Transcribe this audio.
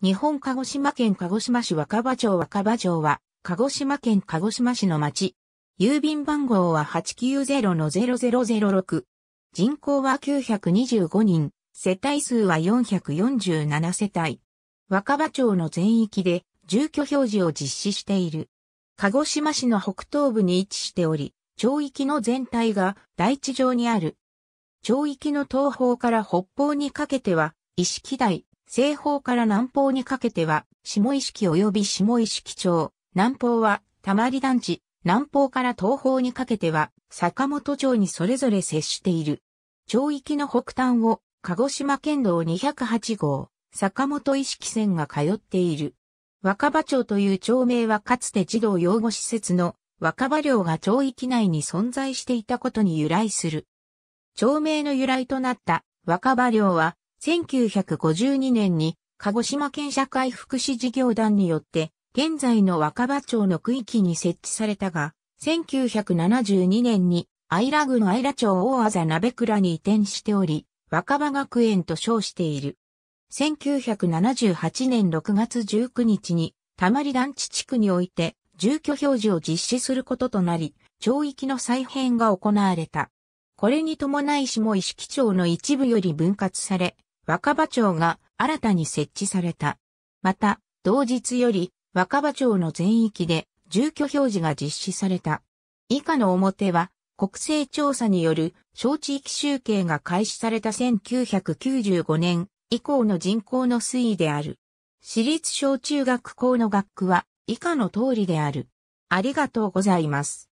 日本鹿児島県鹿児島市若葉町若葉町は、鹿児島県鹿児島市の町。郵便番号は890-0006。人口は925人、世帯数は447世帯。若葉町の全域で住居表示を実施している。鹿児島市の北東部に位置しており、町域の全体が大地上にある。町域の東方から北方にかけては、石識台、西方から南方にかけては、下意識及び下意識町、南方は、たまり団地、南方から東方にかけては、坂本町にそれぞれ接している。町域の北端を、鹿児島県道208号、坂本意識線が通っている。若葉町という町名はかつて児童養護施設の若葉寮が町域内に存在していたことに由来する。町名の由来となった若葉寮は1952年に鹿児島県社会福祉事業団によって現在の若葉町の区域に設置されたが、1972年にアイラグのアイラ町大麻鍋倉に移転しており、若葉学園と称している。1978年6月19日に、たまり団地地区において、住居表示を実施することとなり、町域の再編が行われた。これに伴い下石木町の一部より分割され、若葉町が新たに設置された。また、同日より若葉町の全域で住居表示が実施された。以下の表は国勢調査による小地域集計が開始された1995年以降の人口の推移である。私立小中学校の学区は以下の通りである。ありがとうございます。